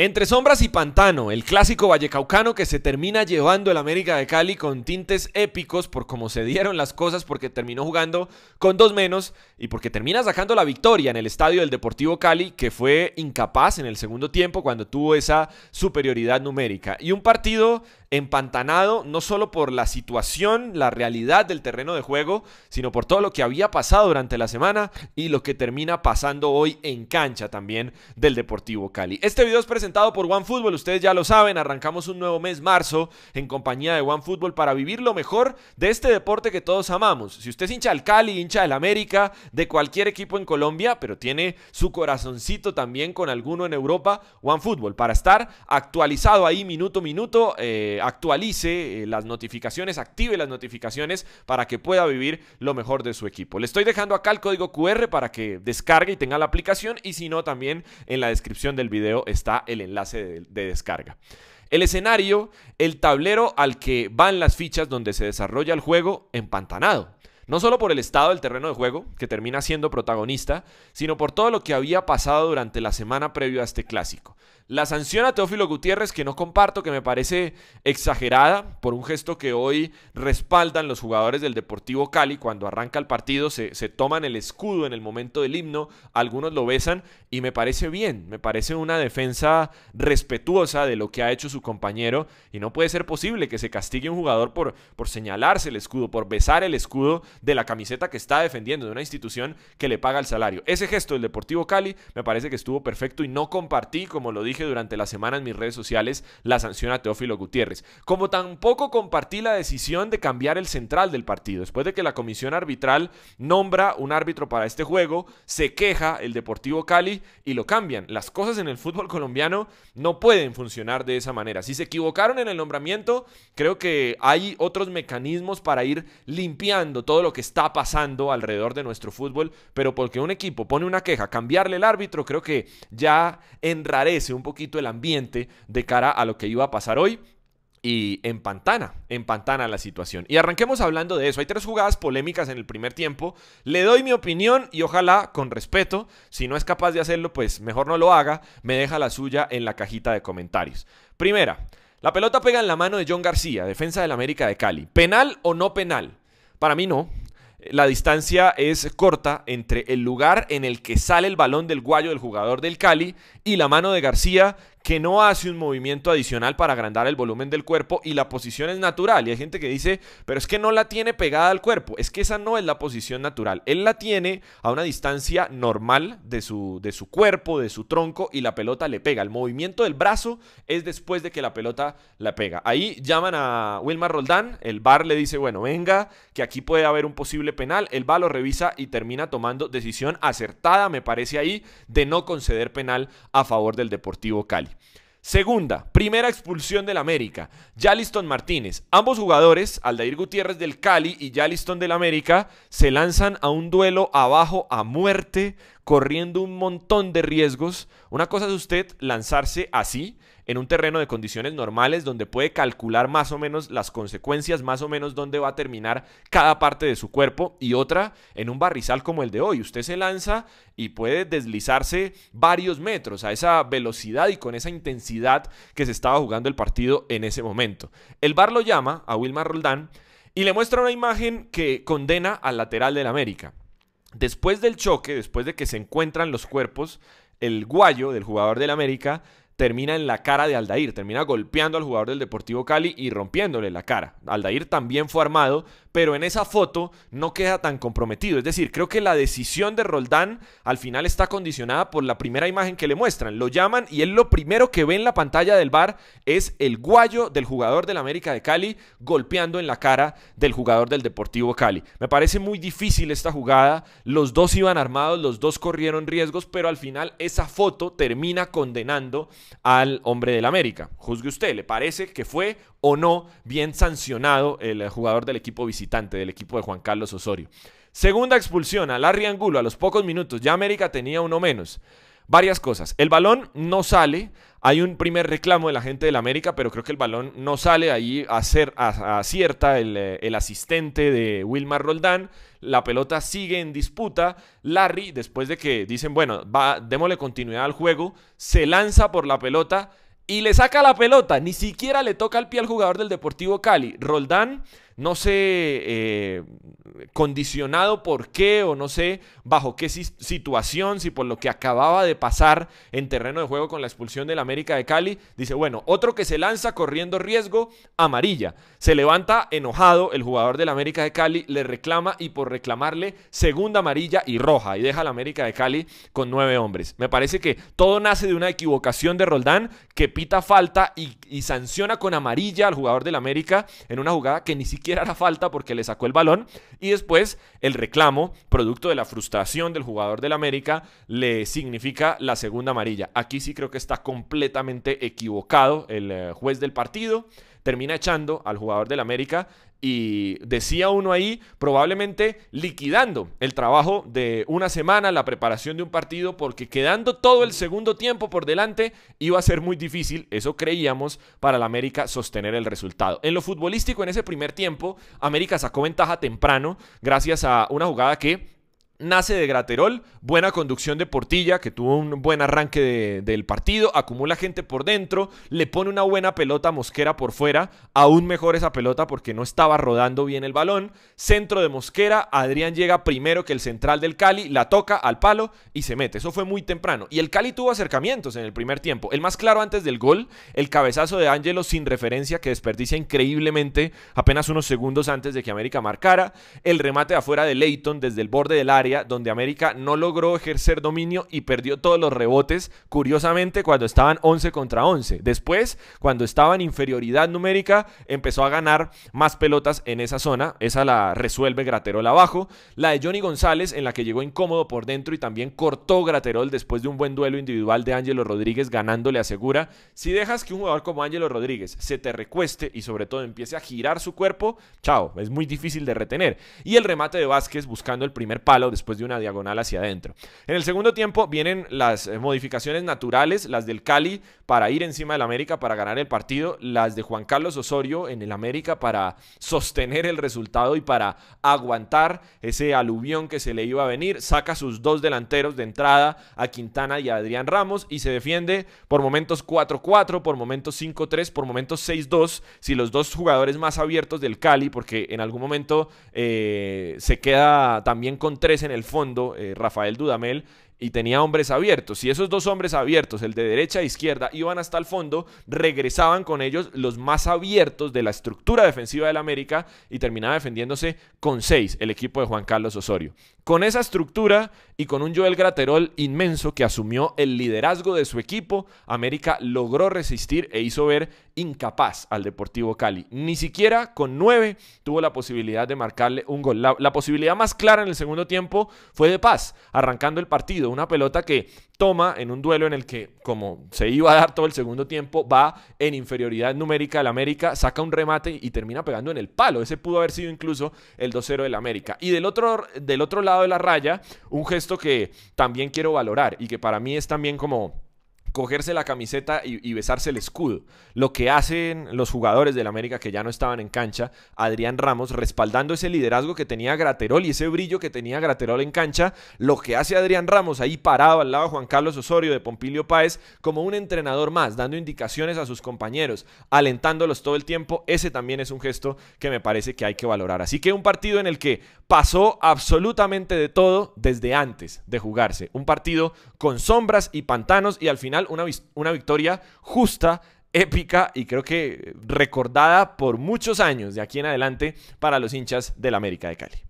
Entre sombras y pantano, el clásico vallecaucano que se termina llevando el América de Cali con tintes épicos por cómo se dieron las cosas, porque terminó jugando con dos menos y porque termina sacando la victoria en el estadio del Deportivo Cali, que fue incapaz en el segundo tiempo cuando tuvo esa superioridad numérica. Y un partido empantanado no solo por la situación, la realidad del terreno de juego, sino por todo lo que había pasado durante la semana y lo que termina pasando hoy en cancha también del Deportivo Cali. Este video es presentado por OneFootball, ustedes ya lo saben, arrancamos un nuevo mes, marzo, en compañía de OneFootball para vivir lo mejor de este deporte que todos amamos. Si usted es hincha del Cali, hincha del América, de cualquier equipo en Colombia, pero tiene su corazoncito también con alguno en Europa, OneFootball, para estar actualizado ahí minuto a minuto. Eh, eh, actualice eh, las notificaciones, active las notificaciones para que pueda vivir lo mejor de su equipo. Le estoy dejando acá el código QR para que descargue y tenga la aplicación y si no también en la descripción del video está el enlace de, de descarga. El escenario, el tablero al que van las fichas donde se desarrolla el juego empantanado. No solo por el estado del terreno de juego, que termina siendo protagonista, sino por todo lo que había pasado durante la semana previo a este clásico. La sanción a Teófilo Gutiérrez, que no comparto, que me parece exagerada por un gesto que hoy respaldan los jugadores del Deportivo Cali cuando arranca el partido, se, toman el escudo en el momento del himno, algunos lo besan y me parece bien, me parece una defensa respetuosa de lo que ha hecho su compañero y no puede ser posible que se castigue un jugador por, por señalarse el escudo, por besar el escudo de la camiseta que está defendiendo de una institución que le paga el salario. Ese gesto del Deportivo Cali me parece que estuvo perfecto y no compartí como lo lo dije durante la semana en mis redes sociales, la sanción a Teófilo Gutiérrez. Como tampoco compartí la decisión de cambiar el central del partido. Después de que la comisión arbitral nombra un árbitro para este juego, se queja el Deportivo Cali y lo cambian. Las cosas en el fútbol colombiano no pueden funcionar de esa manera. Si se equivocaron en el nombramiento, creo que hay otros mecanismos para ir limpiando todo lo que está pasando alrededor de nuestro fútbol, pero porque un equipo pone una queja, cambiarle el árbitro, creo que ya enrarece un poquito el ambiente de cara a lo que iba a pasar hoy y empantana, empantana la situación. Y arranquemos hablando de eso. Hay tres jugadas polémicas en el primer tiempo. Le doy mi opinión y ojalá con respeto, si no es capaz de hacerlo, pues mejor no lo haga, me deja la suya en la cajita de comentarios. Primera, la pelota pega en la mano de John García, defensa del América de Cali. ¿Penal o no penal? Para mí no, la distancia es corta entre el lugar en el que sale el balón del guayo del jugador del Cali y la mano de García que no hace un movimiento adicional para agrandar el volumen del cuerpo y la posición es natural. Y hay gente que dice, pero es que no la tiene pegada al cuerpo, es que esa no es la posición natural. Él la tiene a una distancia normal de su, de su cuerpo, de su tronco y la pelota le pega. El movimiento del brazo es después de que la pelota la pega. Ahí llaman a Wilmar Roldán, el bar le dice, bueno, venga, que aquí puede haber un posible penal, el bar lo revisa y termina tomando decisión acertada, me parece ahí, de no conceder penal a favor del Deportivo Cali. Segunda, primera expulsión del América, Jaliston Martínez. Ambos jugadores, Aldair Gutiérrez del Cali y Jaliston del América, se lanzan a un duelo abajo a muerte, corriendo un montón de riesgos. Una cosa es usted lanzarse así en un terreno de condiciones normales donde puede calcular más o menos las consecuencias, más o menos dónde va a terminar cada parte de su cuerpo y otra en un barrizal como el de hoy. Usted se lanza y puede deslizarse varios metros a esa velocidad y con esa intensidad que se estaba jugando el partido en ese momento. El bar lo llama a Wilmar Roldán y le muestra una imagen que condena al lateral del América. Después del choque, después de que se encuentran los cuerpos, el guayo del jugador del América termina en la cara de Aldair, termina golpeando al jugador del Deportivo Cali y rompiéndole la cara. Aldair también fue armado, pero en esa foto no queda tan comprometido. Es decir, creo que la decisión de Roldán al final está condicionada por la primera imagen que le muestran. Lo llaman y él lo primero que ve en la pantalla del bar es el guayo del jugador del América de Cali golpeando en la cara del jugador del Deportivo Cali. Me parece muy difícil esta jugada. Los dos iban armados, los dos corrieron riesgos, pero al final esa foto termina condenando al hombre del América. Juzgue usted, ¿le parece que fue o no bien sancionado el jugador del equipo visitante, del equipo de Juan Carlos Osorio. Segunda expulsión a Larry Angulo a los pocos minutos. Ya América tenía uno menos. Varias cosas. El balón no sale. Hay un primer reclamo de la gente del América, pero creo que el balón no sale. Ahí acierta el, eh, el asistente de Wilmar Roldán. La pelota sigue en disputa. Larry, después de que dicen, bueno, va, démosle continuidad al juego, se lanza por la pelota y le saca la pelota, ni siquiera le toca el pie al jugador del Deportivo Cali, Roldán no sé, eh, condicionado por qué o no sé bajo qué situación, si por lo que acababa de pasar en terreno de juego con la expulsión del América de Cali, dice, bueno, otro que se lanza corriendo riesgo, amarilla. Se levanta enojado el jugador del América de Cali, le reclama y por reclamarle segunda amarilla y roja y deja la América de Cali con nueve hombres. Me parece que todo nace de una equivocación de Roldán que pita falta y, y sanciona con amarilla al jugador del América en una jugada que ni siquiera hará falta porque le sacó el balón. Y después el reclamo, producto de la frustración del jugador del América, le significa la segunda amarilla. Aquí sí creo que está completamente equivocado el eh, juez del partido termina echando al jugador del América y decía uno ahí, probablemente liquidando el trabajo de una semana, la preparación de un partido, porque quedando todo el segundo tiempo por delante iba a ser muy difícil, eso creíamos, para el América sostener el resultado. En lo futbolístico, en ese primer tiempo, América sacó ventaja temprano gracias a una jugada que nace de Graterol, buena conducción de Portilla, que tuvo un buen arranque del partido, acumula gente por dentro, le pone una buena pelota Mosquera por fuera, aún mejor esa pelota porque no estaba rodando bien el balón, centro de Mosquera, Adrián llega primero que el central del Cali, la toca al palo y se mete, eso fue muy temprano, y el Cali tuvo acercamientos en el primer tiempo, el más claro antes del gol, el cabezazo de Ángelo sin referencia que desperdicia increíblemente apenas unos segundos antes de que América marcara, el remate afuera de Leighton desde el borde del área, donde América no logró ejercer dominio y perdió todos los rebotes, curiosamente cuando estaban 11 contra 11. Después, cuando estaba en inferioridad numérica, empezó a ganar más pelotas en esa zona, esa la resuelve Graterol abajo, la de Johnny González en la que llegó incómodo por dentro y también cortó Graterol después de un buen duelo individual de Ángelo Rodríguez ganándole asegura, si dejas que un jugador como Ángelo Rodríguez se te recueste y sobre todo empiece a girar su cuerpo, chao, es muy difícil de retener. Y el remate de Vázquez buscando el primer palo después de una diagonal hacia adentro. En el segundo tiempo vienen las eh, modificaciones naturales, las del Cali para ir encima del América para ganar el partido, las de Juan Carlos Osorio en el América para sostener el resultado y para aguantar ese aluvión que se le iba a venir. Saca sus dos delanteros de entrada a Quintana y a Adrián Ramos y se defiende por momentos 4-4, por momentos 5-3, por momentos 6-2. Si los dos jugadores más abiertos del Cali, porque en algún momento eh, se queda también con tres en en el fondo, eh, Rafael Dudamel, y tenía hombres abiertos. Si esos dos hombres abiertos, el de derecha e izquierda, iban hasta el fondo, regresaban con ellos los más abiertos de la estructura defensiva del América y terminaba defendiéndose con seis el equipo de Juan Carlos Osorio. Con esa estructura y con un Joel Graterol inmenso que asumió el liderazgo de su equipo, América logró resistir e hizo ver incapaz al Deportivo Cali. Ni siquiera con nueve tuvo la posibilidad de marcarle un gol. La, posibilidad más clara en el segundo tiempo fue de Paz, arrancando el partido. Una pelota que toma en un duelo en el que, como se iba a dar todo el segundo tiempo, va en inferioridad numérica del América, saca un remate y termina pegando en el palo. Ese pudo haber sido incluso el 2-0 del América. Y del otro, del otro lado, de la raya, un gesto que también quiero valorar y que para mí es también como cogerse la camiseta y, besarse el escudo. Lo que hacen los jugadores del América que ya no estaban en cancha, Adrián Ramos respaldando ese liderazgo que tenía Graterol y ese brillo que tenía Graterol en cancha, lo que hace Adrián Ramos ahí parado al lado de Juan Carlos Osorio de Pompilio Páez como un entrenador más, dando indicaciones a sus compañeros, alentándolos todo el tiempo, ese también es un gesto que me parece que hay que valorar. Así que un partido en el que pasó absolutamente de todo desde antes de jugarse, un partido con sombras y pantanos y al final una, victoria justa épica y creo que recordada por muchos años de aquí en adelante para los hinchas del América de Cali.